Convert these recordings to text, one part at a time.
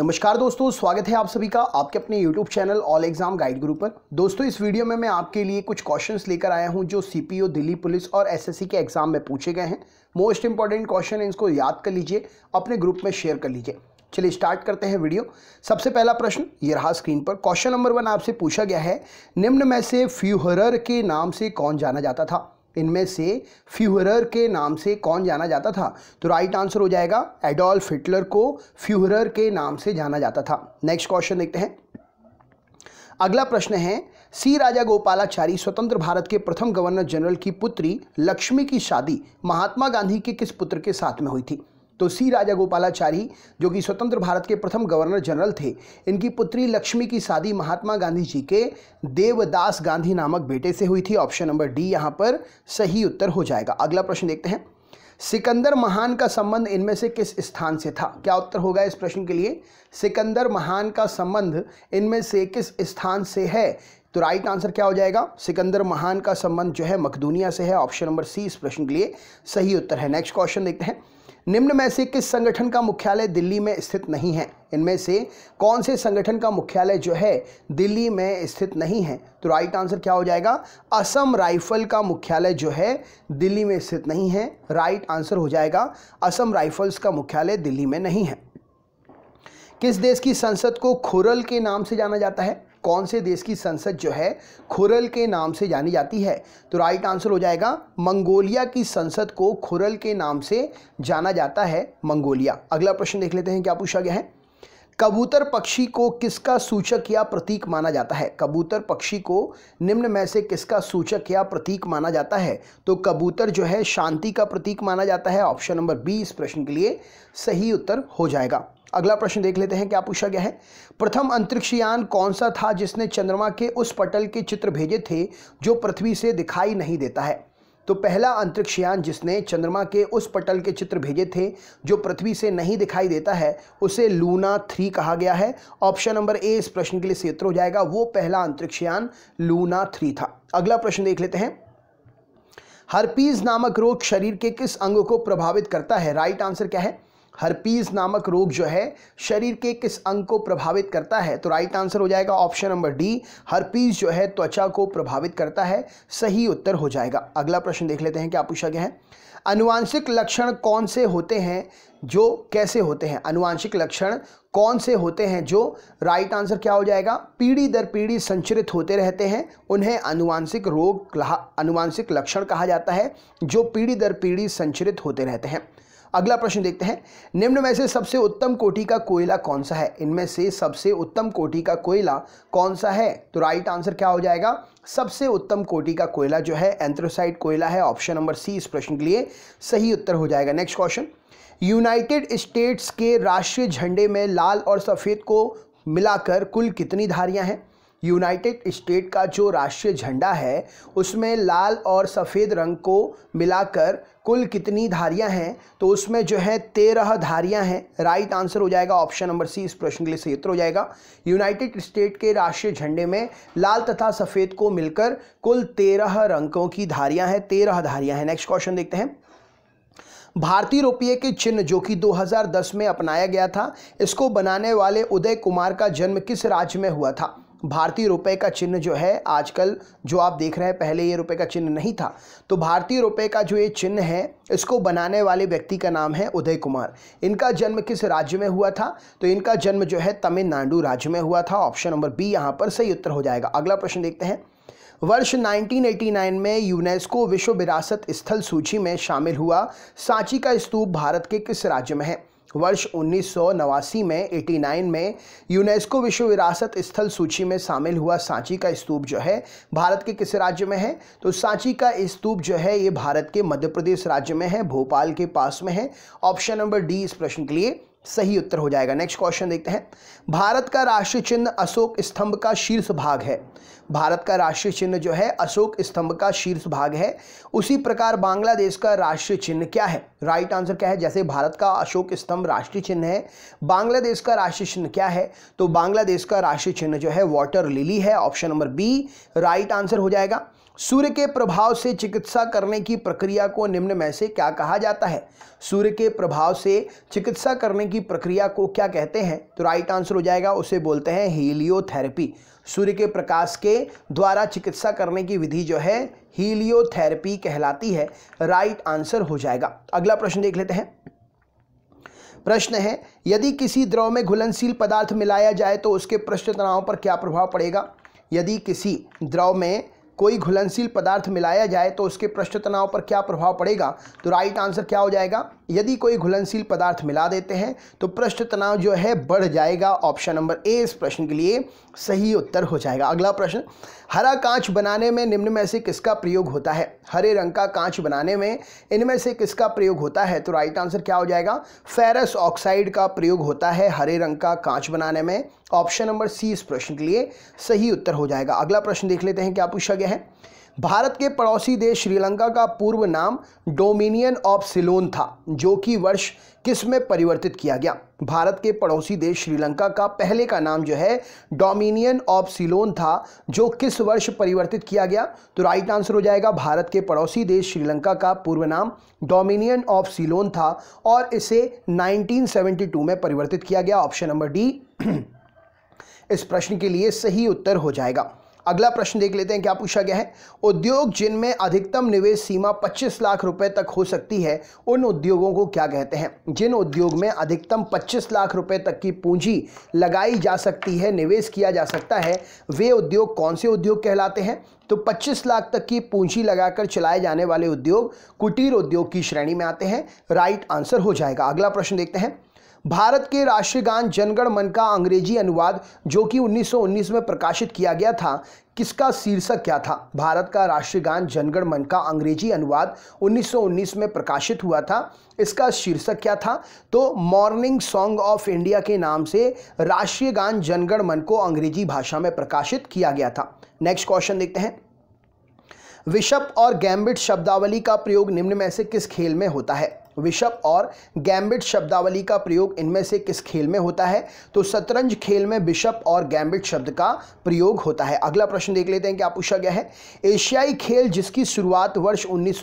नमस्कार दोस्तों स्वागत है आप सभी का आपके अपने YouTube channel all exam guide group पर दोस्तों इस वीडियो में मैं आपके लिए कुछ क्वेश्चंस लेकर आया हूं जो सीपीओ दिल्ली पुलिस और एसएससी के एग्जाम में पूछे गए हैं मोस्ट इंपॉर्टेंट क्वेश्चन है इसको याद कर लीजिए अपने ग्रुप में शेयर कर लीजिए चलिए स्टार्ट करते हैं वीडियो सबसे पहला प्रश्न ये रहा स्क्रीन पर क्वेश्चन नंबर वन आपसे पूछा गया है निम्न में से फ्यूहरर के नाम से कौन जाना जाता था इनमें से फ्यूहरर के नाम से कौन जाना जाता था तो राइट आंसर हो जाएगा एडोल्फ हिटलर को फ्यूहरर के नाम से जाना जाता था नेक्स्ट क्वेश्चन देखते हैं अगला प्रश्न है सी राजा गोपालाचारी स्वतंत्र भारत के प्रथम गवर्नर जनरल की पुत्री लक्ष्मी की शादी महात्मा गांधी के किस पुत्र के साथ में हुई थी तो सी गोपालाचारी जो कि स्वतंत्र भारत के प्रथम गवर्नर जनरल थे इनकी पुत्री लक्ष्मी की शादी महात्मा गांधी जी के देवदास गांधी नामक बेटे से हुई थी ऑप्शन नंबर डी यहाँ पर सही उत्तर हो जाएगा अगला प्रश्न देखते हैं सिकंदर महान का संबंध इनमें से किस स्थान से था क्या उत्तर होगा इस प्रश्न के लिए सिकंदर महान का संबंध इनमें से किस स्थान से है तो राइट आंसर क्या हो जाएगा सिकंदर महान का संबंध जो है मकदूनिया से है ऑप्शन नंबर सी इस प्रश्न के लिए सही उत्तर है नेक्स्ट क्वेश्चन देखते हैं निम्न में से किस संगठन का मुख्यालय दिल्ली में स्थित नहीं है इनमें से कौन से संगठन का मुख्यालय जो है दिल्ली में स्थित नहीं है तो राइट आंसर क्या हो जाएगा असम राइफल का मुख्यालय जो है दिल्ली में स्थित नहीं है राइट आंसर हो जाएगा असम राइफल्स का मुख्यालय दिल्ली में नहीं है किस देश की संसद को खुरल के नाम से जाना जाता है कौन से देश की संसद जो है खुरल के नाम से जानी जाती है तो राइट आंसर हो जाएगा मंगोलिया की संसद को खुरल के नाम से जाना जाता है मंगोलिया अगला प्रश्न देख लेते हैं क्या पूछा गया है कबूतर पक्षी को किसका सूचक या प्रतीक माना जाता है कबूतर पक्षी को निम्न में से किसका सूचक या प्रतीक माना जाता है तो कबूतर जो है शांति का प्रतीक माना जाता है ऑप्शन नंबर बी इस प्रश्न के लिए सही उत्तर हो जाएगा अगला प्रश्न देख लेते हैं क्या पूछा गया है प्रथम अंतरिक्ष यान कौन सा था जिसने चंद्रमा के उस पटल के चित्र भेजे थे जो पृथ्वी से दिखाई नहीं देता है तो पहला अंतरिक्ष यान जिसने चंद्रमा के उस पटल के चित्र भेजे थे जो पृथ्वी से नहीं दिखाई देता है उसे लूना थ्री कहा गया है ऑप्शन नंबर ए इस प्रश्न के लिए सेत्र हो जाएगा वो पहला अंतरिक्ष यान लूना थ्री था अगला प्रश्न देख लेते हैं हरपीज नामक रोग शरीर के किस अंग को प्रभावित करता है राइट आंसर क्या है हरपीज नामक रोग जो है शरीर के किस अंग को प्रभावित करता है तो राइट आंसर हो जाएगा ऑप्शन नंबर डी हरपीज जो है त्वचा को प्रभावित करता है सही उत्तर हो जाएगा अगला प्रश्न देख लेते हैं क्या पूछा गया है अनुवांशिक लक्षण कौन से होते हैं जो कैसे होते हैं अनुवांशिक लक्षण कौन से होते हैं जो राइट आंसर क्या हो जाएगा पीढ़ी दर पीढ़ी संचरित होते रहते हैं उन्हें अनुवांशिक रोग अनुवांशिक लक्षण कहा जाता है जो पीढ़ी दर पीढ़ी संचरित होते रहते हैं अगला प्रश्न देखते हैं निम्न में से सबसे उत्तम कोटि का कोयला कौन सा है इनमें से सबसे उत्तम कोटि का कोयला कौन सा है तो राइट आंसर क्या हो जाएगा सबसे उत्तम कोटि का कोयला जो है एंथ्रोसाइट कोयला है ऑप्शन नंबर सी इस प्रश्न के लिए सही उत्तर हो जाएगा नेक्स्ट क्वेश्चन यूनाइटेड स्टेट्स के राष्ट्रीय झंडे में लाल और सफ़ेद को मिलाकर कुल कितनी धारियां हैं यूनाइटेड स्टेट का जो राष्ट्रीय झंडा है उसमें लाल और सफ़ेद रंग को मिलाकर कुल कितनी धारियां हैं तो उसमें जो है तेरह धारियां हैं राइट आंसर हो जाएगा ऑप्शन नंबर सी इस प्रश्न के लिए सही उत्तर हो जाएगा यूनाइटेड स्टेट के राष्ट्रीय झंडे में लाल तथा सफ़ेद को मिलकर कुल तेरह रंगों की धारियाँ हैं तेरह धारियाँ हैं नेक्स्ट क्वेश्चन देखते हैं भारतीय रुपये के चिन्ह जो कि 2010 में अपनाया गया था इसको बनाने वाले उदय कुमार का जन्म किस राज्य में हुआ था भारतीय रुपए का चिन्ह जो है आजकल जो आप देख रहे हैं पहले ये रुपए का चिन्ह नहीं था तो भारतीय रुपए का जो ये चिन्ह है इसको बनाने वाले व्यक्ति का नाम है उदय कुमार इनका जन्म किस राज्य में हुआ था तो इनका जन्म जो है तमिलनाडु राज्य में हुआ था ऑप्शन नंबर बी यहाँ पर सही उत्तर हो जाएगा अगला प्रश्न देखते हैं वर्ष 1989 में यूनेस्को विश्व विरासत स्थल सूची में शामिल हुआ सांची का स्तूप भारत के किस राज्य में है वर्ष उन्नीस में 89 में यूनेस्को विश्व विरासत स्थल सूची में शामिल हुआ सांची का स्तूप जो है भारत के किस राज्य में है तो सांची का स्तूप जो है ये भारत के मध्य प्रदेश राज्य में है भोपाल के पास में है ऑप्शन नंबर डी इस प्रश्न के लिए सही उत्तर हो जाएगा नेक्स्ट क्वेश्चन देखते हैं भारत का राष्ट्रीय चिन्ह अशोक स्तंभ का शीर्ष भाग है भारत का राष्ट्रीय चिन्ह जो है अशोक स्तंभ का शीर्ष भाग है उसी प्रकार बांग्लादेश का राष्ट्रीय चिन्ह क्या है राइट right आंसर क्या है जैसे भारत का अशोक स्तंभ राष्ट्रीय चिन्ह है बांग्लादेश का राष्ट्रीय चिन्ह क्या है तो बांग्लादेश का राष्ट्रीय चिन्ह जो है वाटर लिली है option number B right answer हो जाएगा सूर्य के प्रभाव से चिकित्सा करने की प्रक्रिया को निम्न में से क्या कहा जाता है सूर्य के प्रभाव से चिकित्सा करने की प्रक्रिया को क्या कहते हैं तो राइट आंसर हो जाएगा उसे बोलते हैं हीलियोथेरेपी सूर्य के प्रकाश के द्वारा चिकित्सा करने की विधि जो है हीलियोथेरेपी कहलाती है राइट आंसर हो जाएगा अगला प्रश्न देख लेते हैं प्रश्न है यदि किसी द्रव में घुलनशील पदार्थ मिलाया जाए तो उसके पृष्ठ तनाव पर क्या प्रभाव पड़ेगा यदि किसी द्रव में कोई घुलनशील पदार्थ मिलाया जाए तो उसके पृष्ठ तनाव पर क्या प्रभाव पड़ेगा तो राइट आंसर क्या हो जाएगा यदि कोई घुलनशील पदार्थ मिला देते हैं तो पृष्ठ तनाव जो है बढ़ जाएगा ऑप्शन नंबर ए इस प्रश्न के लिए सही उत्तर हो जाएगा अगला प्रश्न हरा कांच बनाने में निम्न में से किसका प्रयोग होता है हरे रंग का कांच बनाने में इनमें से किसका प्रयोग होता है तो राइट आंसर क्या हो जाएगा फेरस ऑक्साइड का प्रयोग होता है हरे रंग का कांच बनाने में ऑप्शन नंबर सी इस प्रश्न के लिए सही उत्तर हो जाएगा अगला प्रश्न देख लेते हैं क्या पूछा गया है भारत के पड़ोसी देश श्रीलंका का पूर्व नाम डोमिनियन ऑफ सिलोन था जो कि वर्ष किस में परिवर्तित किया गया भारत के पड़ोसी देश श्रीलंका का पहले का नाम जो है डोमिनियन ऑफ सिलोन था जो किस वर्ष परिवर्तित किया गया तो राइट आंसर हो जाएगा भारत के पड़ोसी देश श्रीलंका का पूर्व नाम डोमिनियन ऑफ सिलोन था और इसे नाइनटीन में परिवर्तित किया गया ऑप्शन नंबर डी इस प्रश्न के लिए सही उत्तर हो जाएगा अगला प्रश्न देख लेते हैं क्या पूछा गया है उद्योग जिनमें अधिकतम निवेश सीमा 25 लाख रुपए तक हो सकती है उन उद्योगों को क्या कहते हैं जिन उद्योग में अधिकतम 25 लाख रुपए तक की पूंजी लगाई जा सकती है निवेश किया जा सकता है वे उद्योग कौन से उद्योग कहलाते हैं तो 25 लाख तक की पूंजी लगाकर चलाए जाने वाले उद्योग कुटीर उद्योग की श्रेणी में आते हैं राइट आंसर हो जाएगा अगला प्रश्न देखते हैं भारत के राष्ट्रगान जनगण मन का अंग्रेजी अनुवाद जो कि 1919 में प्रकाशित किया गया था किसका शीर्षक क्या था भारत का राष्ट्रगान जनगण मन का अंग्रेजी अनुवाद 1919 में प्रकाशित हुआ था इसका शीर्षक क्या था तो मॉर्निंग सॉन्ग ऑफ इंडिया के नाम से राष्ट्रीय गान जनगण मन को अंग्रेजी भाषा में प्रकाशित किया गया था नेक्स्ट क्वेश्चन देखते हैं विशप और गैम्बिट शब्दावली का प्रयोग निम्न में से किस खेल में होता है विशप और गैम्बिट शब्दावली का प्रयोग इनमें से किस खेल में होता है तो शतरंज खेल में विषप और गैम्बिट शब्द का प्रयोग होता है अगला प्रश्न देख लेते हैं क्या पूछा गया है एशियाई खेल जिसकी शुरुआत वर्ष उन्नीस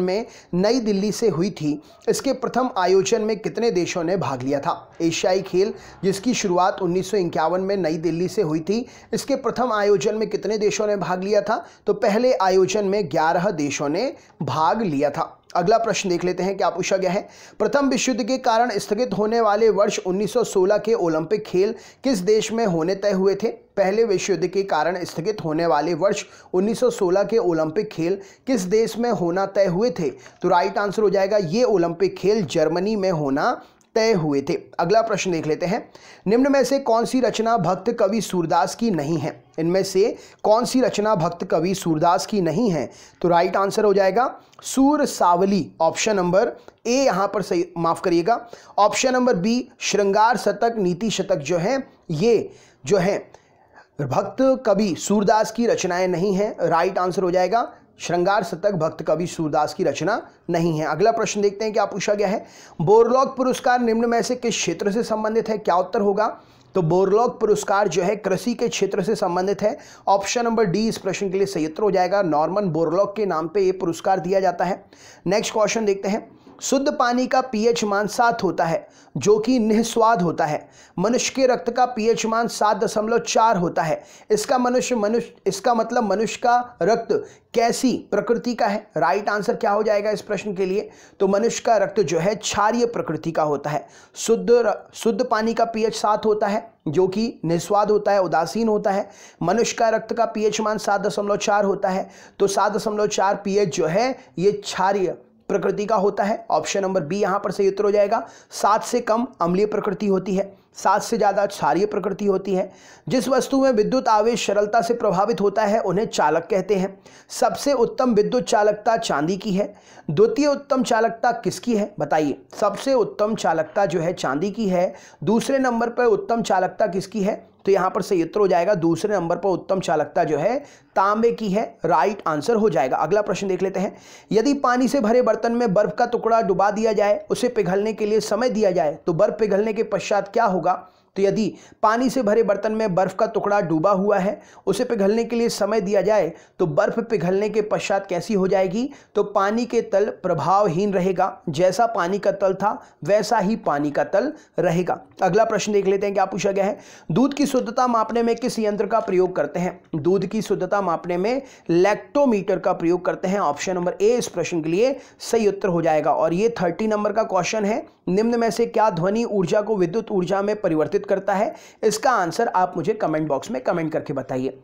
में नई दिल्ली से हुई थी इसके प्रथम आयोजन में कितने देशों ने भाग लिया था एशियाई खेल जिसकी शुरुआत उन्नीस में नई दिल्ली से हुई थी इसके प्रथम आयोजन में कितने देशों ने भाग लिया था तो पहले आयोजन में ग्यारह देशों ने भाग लिया था अगला प्रश्न देख लेते हैं क्या पूछा गया है प्रथम विश्व युद्ध के कारण स्थगित होने वाले वर्ष 1916 के ओलंपिक खेल किस देश में होने तय हुए थे पहले विश्व युद्ध के कारण स्थगित होने वाले वर्ष 1916 के ओलंपिक खेल किस देश में होना तय हुए थे तो राइट आंसर हो जाएगा ये ओलंपिक खेल जर्मनी में होना तय हुए थे अगला प्रश्न देख लेते हैं निम्न में से कौन सी रचना भक्त कवि सूरदास की नहीं है इनमें से कौन सी रचना भक्त कवि सूरदास की नहीं है तो राइट आंसर हो जाएगा सूर सावली ऑप्शन नंबर ए यहां पर सही माफ करिएगा ऑप्शन नंबर बी श्रृंगार शतक नीति शतक जो है ये जो है भक्त कवि सूरदास की रचनाएं नहीं है राइट आंसर हो जाएगा श्रृंगार शतक भक्त कवि सूरदास की रचना नहीं है अगला प्रश्न देखते हैं क्या पूछा गया है बोरलॉक पुरस्कार निम्न में से किस क्षेत्र से संबंधित है क्या उत्तर होगा तो बोरलॉक पुरस्कार जो है कृषि के क्षेत्र से संबंधित है ऑप्शन नंबर डी इस प्रश्न के लिए सही उत्तर हो जाएगा नॉर्मन बोरलॉक के नाम पे ये पुरस्कार दिया जाता है नेक्स्ट क्वेश्चन देखते हैं शुद्ध पानी का पीएच मान सात होता है जो कि निस्वाद होता है मनुष्य के रक्त का पीएच मान सात दशमलव चार होता है इसका मनुष्य मनुष्य इसका मतलब मनुष्य का रक्त कैसी प्रकृति का है राइट आंसर क्या हो जाएगा इस प्रश्न के लिए तो मनुष्य का रक्त जो है क्षारिय प्रकृति का होता है शुद्ध शुद्ध पानी का पीएच सात होता है जो कि निस्वाद होता है उदासीन होता है मनुष्य का रक्त का पीएच मान सात दशमलव चार होता है तो सात दशमलव चार पीएच जो है ये क्षारिय प्रकृति का होता है ऑप्शन नंबर बी यहाँ पर सही उत्तर हो जाएगा सात से कम अम्लीय प्रकृति होती है सात से ज़्यादा क्षारीय प्रकृति होती है जिस वस्तु में विद्युत आवेश सरलता से प्रभावित होता है उन्हें चालक कहते हैं सबसे उत्तम विद्युत चालकता चांदी की है द्वितीय उत्तम चालकता किसकी है बताइए सबसे उत्तम चालकता जो है चांदी की है दूसरे नंबर पर उत्तम चालकता किसकी है तो यहाँ पर सही उत्तर हो जाएगा दूसरे नंबर पर उत्तम चालकता जो है तांबे की है राइट आंसर हो जाएगा अगला प्रश्न देख लेते हैं यदि पानी से भरे बर्तन में बर्फ का टुकड़ा डुबा दिया जाए उसे पिघलने के लिए समय दिया जाए तो बर्फ पिघलने के पश्चात क्या होगा तो यदि पानी से भरे बर्तन में बर्फ़ का टुकड़ा डूबा हुआ है उसे पिघलने के लिए समय दिया जाए तो बर्फ़ पिघलने के पश्चात कैसी हो जाएगी तो पानी के तल प्रभावहीन रहेगा जैसा पानी का तल था वैसा ही पानी का तल रहेगा अगला प्रश्न देख लेते हैं क्या पूछा गया है दूध की शुद्धता मापने में किस यंत्र का प्रयोग करते हैं दूध की शुद्धता मापने में लैक्टोमीटर का प्रयोग करते हैं ऑप्शन नंबर ए इस प्रश्न के लिए सही उत्तर हो जाएगा और ये थर्टी नंबर का क्वेश्चन है निम्न में से क्या ध्वनि ऊर्जा को विद्युत ऊर्जा में परिवर्तित सूचित करता है इसका आंसर आप मुझे कमेंट बॉक्स में कमेंट करके बताइए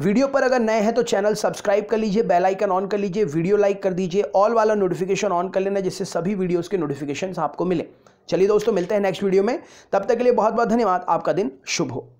वीडियो पर अगर नए हैं तो चैनल सब्सक्राइब कर लीजिए बेल आइकन ऑन कर लीजिए वीडियो लाइक कर दीजिए ऑल वाला नोटिफिकेशन ऑन कर लेना जिससे सभी वीडियोस के नोटिफिकेशन आपको मिले चलिए दोस्तों मिलते हैं नेक्स्ट वीडियो में तब तक के लिए बहुत बहुत धन्यवाद आपका दिन शुभ हो